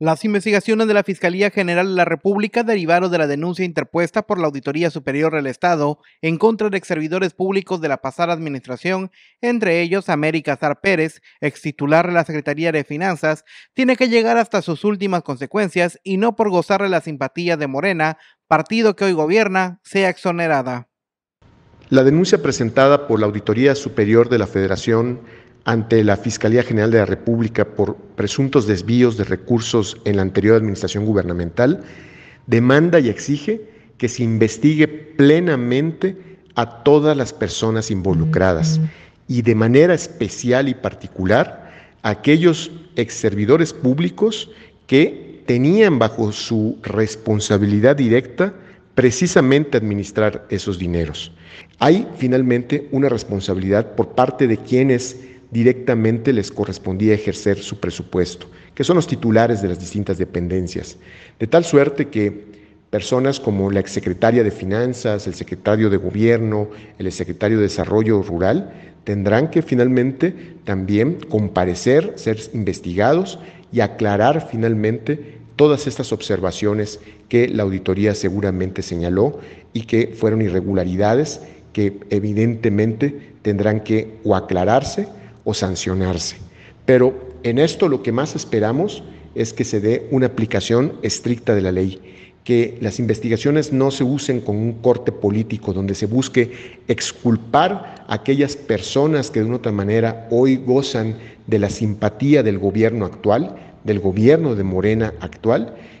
Las investigaciones de la Fiscalía General de la República derivaron de la denuncia interpuesta por la Auditoría Superior del Estado en contra de servidores públicos de la pasada administración, entre ellos América Zar Pérez, ex titular de la Secretaría de Finanzas, tiene que llegar hasta sus últimas consecuencias y no por gozar de la simpatía de Morena, partido que hoy gobierna, sea exonerada. La denuncia presentada por la Auditoría Superior de la Federación ante la Fiscalía General de la República por presuntos desvíos de recursos en la anterior administración gubernamental, demanda y exige que se investigue plenamente a todas las personas involucradas y de manera especial y particular a aquellos exservidores públicos que tenían bajo su responsabilidad directa precisamente administrar esos dineros. Hay finalmente una responsabilidad por parte de quienes directamente les correspondía ejercer su presupuesto, que son los titulares de las distintas dependencias, de tal suerte que personas como la exsecretaria de Finanzas, el secretario de Gobierno, el secretario de Desarrollo Rural, tendrán que finalmente también comparecer, ser investigados y aclarar finalmente todas estas observaciones que la auditoría seguramente señaló y que fueron irregularidades que evidentemente tendrán que o aclararse o sancionarse. Pero en esto lo que más esperamos es que se dé una aplicación estricta de la ley, que las investigaciones no se usen con un corte político donde se busque exculpar a aquellas personas que de una otra manera hoy gozan de la simpatía del gobierno actual, del gobierno de Morena actual,